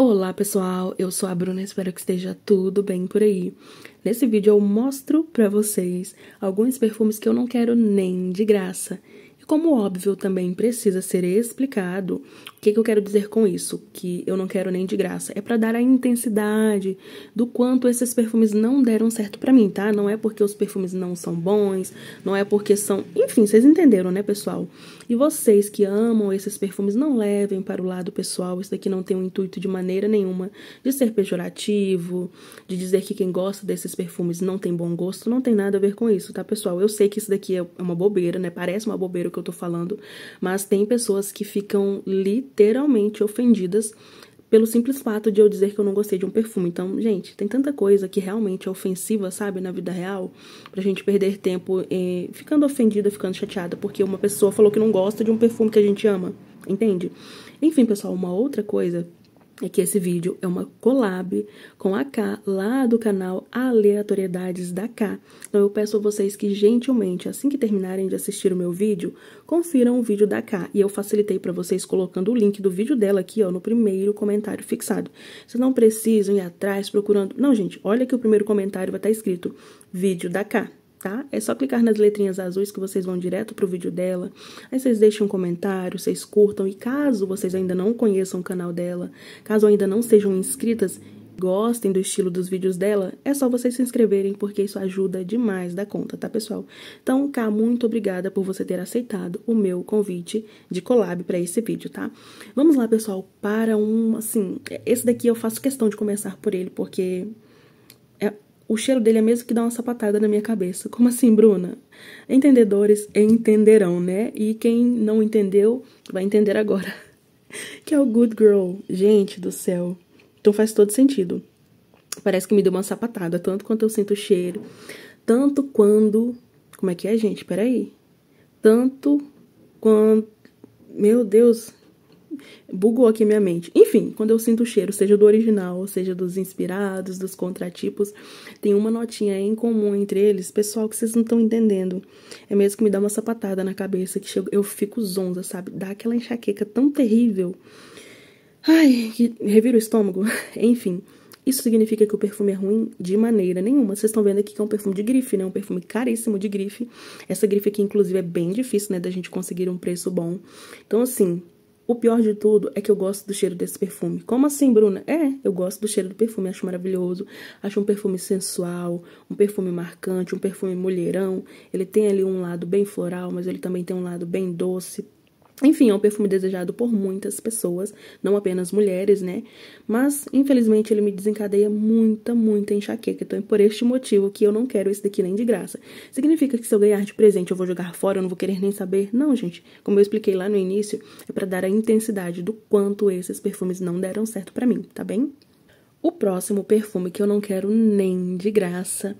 Olá pessoal, eu sou a Bruna, espero que esteja tudo bem por aí. Nesse vídeo eu mostro para vocês alguns perfumes que eu não quero nem de graça como óbvio, também precisa ser explicado o que, que eu quero dizer com isso, que eu não quero nem de graça. É para dar a intensidade do quanto esses perfumes não deram certo para mim, tá? Não é porque os perfumes não são bons, não é porque são. Enfim, vocês entenderam, né, pessoal? E vocês que amam esses perfumes, não levem para o lado pessoal. Isso daqui não tem o um intuito de maneira nenhuma de ser pejorativo, de dizer que quem gosta desses perfumes não tem bom gosto. Não tem nada a ver com isso, tá, pessoal? Eu sei que isso daqui é uma bobeira, né? Parece uma bobeira que eu tô falando, mas tem pessoas que ficam literalmente ofendidas pelo simples fato de eu dizer que eu não gostei de um perfume. Então, gente, tem tanta coisa que realmente é ofensiva, sabe, na vida real, pra gente perder tempo eh, ficando ofendida, ficando chateada, porque uma pessoa falou que não gosta de um perfume que a gente ama, entende? Enfim, pessoal, uma outra coisa é que esse vídeo é uma collab com a K, lá do canal Aleatoriedades da K. Então eu peço a vocês que gentilmente, assim que terminarem de assistir o meu vídeo, confiram o vídeo da K. E eu facilitei para vocês colocando o link do vídeo dela aqui, ó, no primeiro comentário fixado. Vocês não precisam ir atrás procurando... Não, gente, olha que o primeiro comentário vai estar tá escrito vídeo da K tá? É só clicar nas letrinhas azuis que vocês vão direto pro vídeo dela. Aí vocês deixem um comentário, vocês curtam e caso vocês ainda não conheçam o canal dela, caso ainda não sejam inscritas, gostem do estilo dos vídeos dela, é só vocês se inscreverem porque isso ajuda demais da conta, tá, pessoal? Então, cá, muito obrigada por você ter aceitado o meu convite de collab para esse vídeo, tá? Vamos lá, pessoal, para um, assim, esse daqui eu faço questão de começar por ele porque o cheiro dele é mesmo que dá uma sapatada na minha cabeça. Como assim, Bruna? Entendedores entenderão, né? E quem não entendeu, vai entender agora. que é o Good Girl. Gente do céu. Então faz todo sentido. Parece que me deu uma sapatada, tanto quanto eu sinto o cheiro. Tanto quando. Como é que é, gente? Peraí. Tanto quanto. Meu Deus, bugou aqui minha mente. Enfim, quando eu sinto o cheiro, seja do original, seja dos inspirados, dos contratipos, tem uma notinha em comum entre eles, pessoal, que vocês não estão entendendo. É mesmo que me dá uma sapatada na cabeça, que eu fico zonza, sabe? Dá aquela enxaqueca tão terrível. Ai, que revira o estômago. Enfim. Isso significa que o perfume é ruim de maneira nenhuma. Vocês estão vendo aqui que é um perfume de grife, né? Um perfume caríssimo de grife. Essa grife aqui, inclusive, é bem difícil, né? Da gente conseguir um preço bom. Então, assim, o pior de tudo é que eu gosto do cheiro desse perfume. Como assim, Bruna? É, eu gosto do cheiro do perfume, acho maravilhoso. Acho um perfume sensual, um perfume marcante, um perfume mulherão. Ele tem ali um lado bem floral, mas ele também tem um lado bem doce, enfim, é um perfume desejado por muitas pessoas, não apenas mulheres, né? Mas, infelizmente, ele me desencadeia muita, muita enxaqueca. Então, é por este motivo que eu não quero esse daqui nem de graça. Significa que se eu ganhar de presente, eu vou jogar fora, eu não vou querer nem saber? Não, gente. Como eu expliquei lá no início, é para dar a intensidade do quanto esses perfumes não deram certo para mim, tá bem? O próximo perfume que eu não quero nem de graça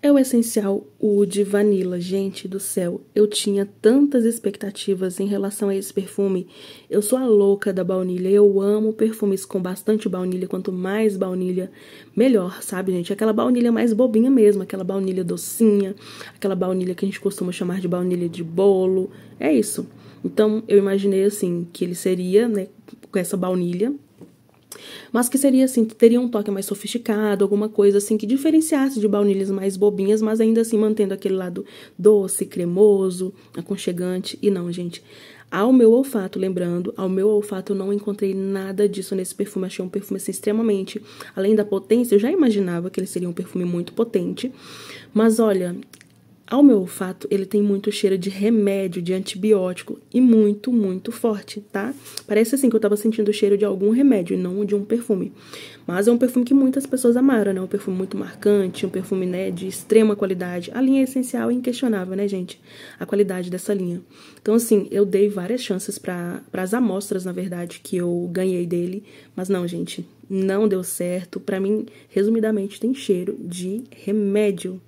é o essencial o de vanilla, gente do céu. Eu tinha tantas expectativas em relação a esse perfume. Eu sou a louca da baunilha. Eu amo perfumes com bastante baunilha. Quanto mais baunilha, melhor, sabe, gente? Aquela baunilha mais bobinha mesmo, aquela baunilha docinha, aquela baunilha que a gente costuma chamar de baunilha de bolo. É isso. Então, eu imaginei assim que ele seria, né, com essa baunilha mas que seria assim, teria um toque mais sofisticado, alguma coisa assim que diferenciasse de baunilhas mais bobinhas, mas ainda assim mantendo aquele lado doce, cremoso, aconchegante. E não, gente, ao meu olfato, lembrando, ao meu olfato eu não encontrei nada disso nesse perfume. Achei um perfume assim, extremamente, além da potência, eu já imaginava que ele seria um perfume muito potente. Mas olha, ao meu olfato, ele tem muito cheiro de remédio, de antibiótico e muito, muito forte, tá? Parece assim que eu tava sentindo o cheiro de algum remédio e não de um perfume. Mas é um perfume que muitas pessoas amaram, né? Um perfume muito marcante, um perfume, né, de extrema qualidade. A linha é essencial e inquestionável, né, gente? A qualidade dessa linha. Então, assim, eu dei várias chances para as amostras, na verdade, que eu ganhei dele. Mas não, gente, não deu certo. Para mim, resumidamente, tem cheiro de remédio.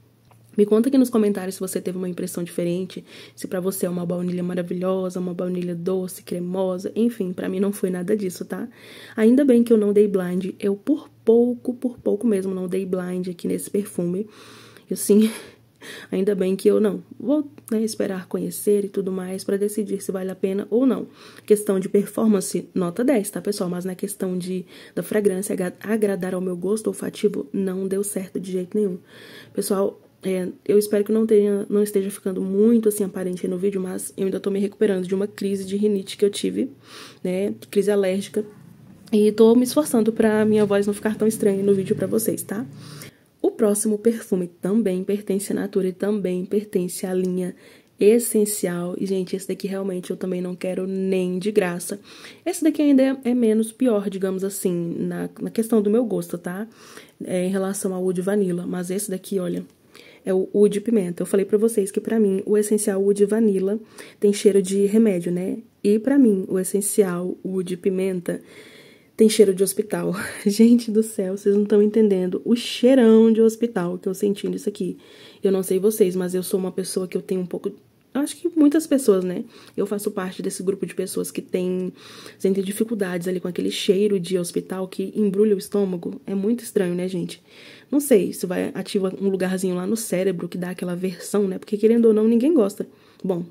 Me conta aqui nos comentários se você teve uma impressão diferente, se para você é uma baunilha maravilhosa, uma baunilha doce, cremosa, enfim, para mim não foi nada disso, tá? Ainda bem que eu não dei blind, eu por pouco, por pouco mesmo não dei blind aqui nesse perfume. E assim, ainda bem que eu não. Vou né, esperar conhecer e tudo mais para decidir se vale a pena ou não. Questão de performance, nota 10, tá, pessoal? Mas na questão de da fragrância agradar ao meu gosto olfativo, não deu certo de jeito nenhum. Pessoal, é, eu espero que não, tenha, não esteja ficando muito assim aparente no vídeo, mas eu ainda estou me recuperando de uma crise de rinite que eu tive, né? Crise alérgica. E estou me esforçando para minha voz não ficar tão estranha no vídeo para vocês, tá? O próximo perfume também pertence à Natura e também pertence à linha essencial. E, gente, esse daqui realmente eu também não quero nem de graça. Esse daqui ainda é, é menos pior, digamos assim, na, na questão do meu gosto, tá? É, em relação ao Wood Vanilla. Mas esse daqui, olha, é o Wood Pimenta. Eu falei para vocês que para mim o essencial Wood Vanilla tem cheiro de remédio, né? E para mim o essencial Wood Pimenta tem cheiro de hospital. Gente do céu, vocês não estão entendendo o cheirão de hospital que eu senti nisso aqui. Eu não sei vocês, mas eu sou uma pessoa que eu tenho um pouco eu acho que muitas pessoas, né? Eu faço parte desse grupo de pessoas que tem sentem dificuldades ali com aquele cheiro de hospital que embrulha o estômago. É muito estranho, né, gente? Não sei, isso vai ativa um lugarzinho lá no cérebro que dá aquela versão, né? Porque querendo ou não, ninguém gosta. Bom,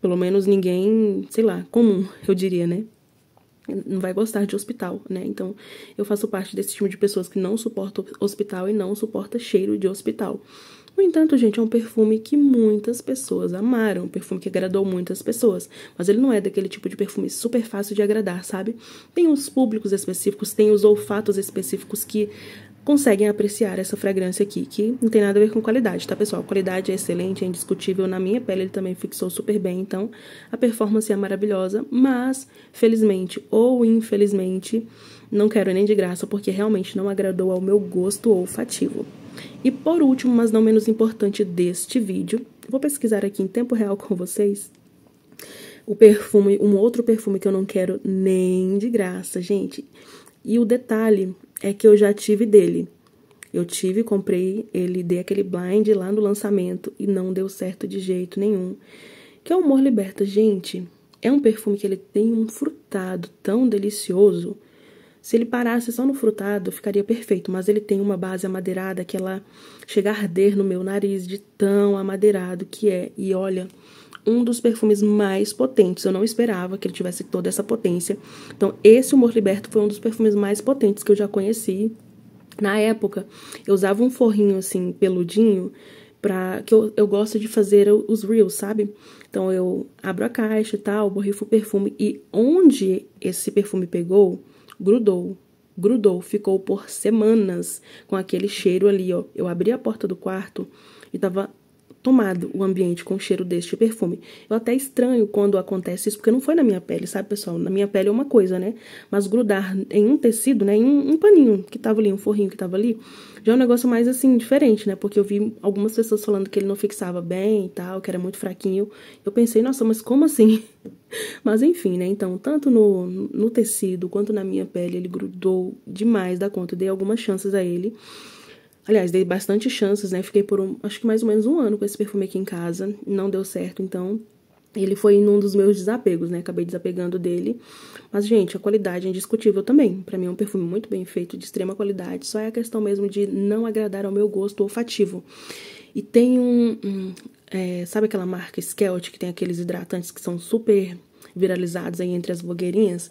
pelo menos ninguém, sei lá, comum, eu diria, né? Não vai gostar de hospital, né? Então, eu faço parte desse time de pessoas que não suporta hospital e não suporta cheiro de hospital. No entanto, gente, é um perfume que muitas pessoas amaram, um perfume que agradou muitas pessoas, mas ele não é daquele tipo de perfume super fácil de agradar, sabe? Tem os públicos específicos, tem os olfatos específicos que conseguem apreciar essa fragrância aqui, que não tem nada a ver com qualidade, tá, pessoal? A qualidade é excelente, é indiscutível. Na minha pele ele também fixou super bem, então a performance é maravilhosa, mas felizmente ou infelizmente, não quero nem de graça, porque realmente não agradou ao meu gosto olfativo. E por último, mas não menos importante deste vídeo, vou pesquisar aqui em tempo real com vocês o perfume, um outro perfume que eu não quero nem de graça, gente. E o detalhe é que eu já tive dele. Eu tive, comprei, ele dei aquele blind lá no lançamento e não deu certo de jeito nenhum. Que é o Mor Liberta, gente. É um perfume que ele tem um frutado tão delicioso se ele parasse só no frutado, ficaria perfeito, mas ele tem uma base amadeirada que ela é chega a arder no meu nariz de tão amadeirado que é. E olha, um dos perfumes mais potentes. Eu não esperava que ele tivesse toda essa potência. Então, esse Humor Liberto foi um dos perfumes mais potentes que eu já conheci. Na época, eu usava um forrinho assim, peludinho, pra, que eu, eu gosto de fazer os reels, sabe? Então, eu abro a caixa e tal, borrifo o perfume. E onde esse perfume pegou Grudou. Grudou, ficou por semanas com aquele cheiro ali, ó. Eu abri a porta do quarto e tava tomado o ambiente com o cheiro deste perfume. Eu até estranho quando acontece isso, porque não foi na minha pele, sabe, pessoal? Na minha pele é uma coisa, né? Mas grudar em um tecido, né? Em um, um paninho que tava ali, um forrinho que tava ali, já é um negócio mais assim, diferente, né? Porque eu vi algumas pessoas falando que ele não fixava bem e tal, que era muito fraquinho. Eu pensei, nossa, mas como assim? mas enfim, né? Então, tanto no, no tecido quanto na minha pele, ele grudou demais da conta. Eu dei algumas chances a ele. Aliás, dei bastante chances, né? Fiquei por um, acho que mais ou menos um ano com esse perfume aqui em casa. Não deu certo, então ele foi um dos meus desapegos, né? Acabei desapegando dele. Mas, gente, a qualidade é indiscutível também. Para mim é um perfume muito bem feito, de extrema qualidade. Só é a questão mesmo de não agradar ao meu gosto olfativo. E tem um. um é, sabe aquela marca Skelet, que tem aqueles hidratantes que são super viralizados aí entre as blogueirinhas?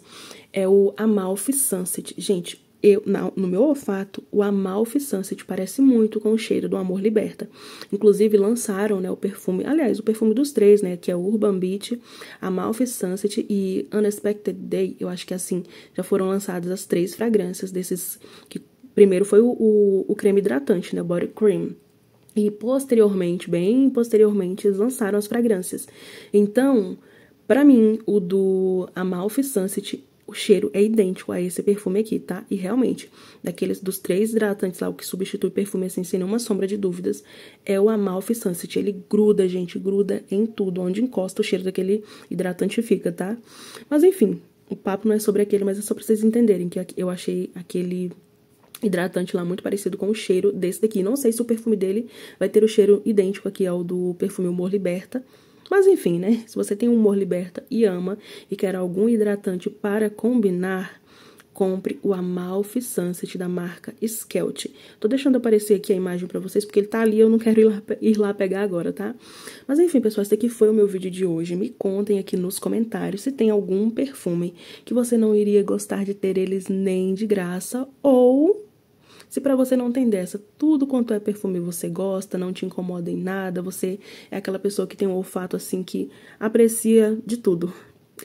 É o Amalfi Sunset. Gente, eu, na, no meu olfato, o Amalfi Sunset parece muito com o cheiro do Amor Liberta. Inclusive lançaram, né, o perfume, aliás, o perfume dos três, né, que é o Urban Beach, Amalfi Sunset e Unexpected Day. Eu acho que assim, já foram lançadas as três fragrâncias desses que primeiro foi o, o, o creme hidratante, né, o Body Cream. E posteriormente, bem posteriormente, eles lançaram as fragrâncias. Então, para mim, o do Amalfi Sunset o cheiro é idêntico a esse perfume aqui, tá? E realmente, daqueles dos três hidratantes lá, o que substitui perfume assim, sem nenhuma sombra de dúvidas, é o Amalfi Sunset. Ele gruda, gente, gruda em tudo. Onde encosta o cheiro daquele hidratante fica, tá? Mas enfim, o papo não é sobre aquele, mas é só pra vocês entenderem que eu achei aquele hidratante lá muito parecido com o cheiro desse daqui. Não sei se o perfume dele vai ter o cheiro idêntico aqui ao do perfume Humor Liberta, mas enfim, né? Se você tem um humor liberta e ama e quer algum hidratante para combinar, compre o Amalfi Sunset da marca Skelt. Tô deixando aparecer aqui a imagem para vocês, porque ele tá ali, eu não quero ir lá, ir lá, pegar agora, tá? Mas enfim, pessoal, esse aqui foi o meu vídeo de hoje. Me contem aqui nos comentários se tem algum perfume que você não iria gostar de ter eles nem de graça ou se para você não tem dessa, tudo quanto é perfume você gosta, não te incomoda em nada, você é aquela pessoa que tem um olfato assim que aprecia de tudo.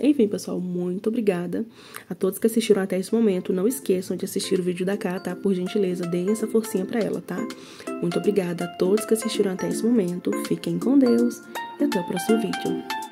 Enfim, pessoal, muito obrigada a todos que assistiram até esse momento. Não esqueçam de assistir o vídeo da Cá, tá? Por gentileza, deem essa forcinha para ela, tá? Muito obrigada a todos que assistiram até esse momento. Fiquem com Deus e até o próximo vídeo.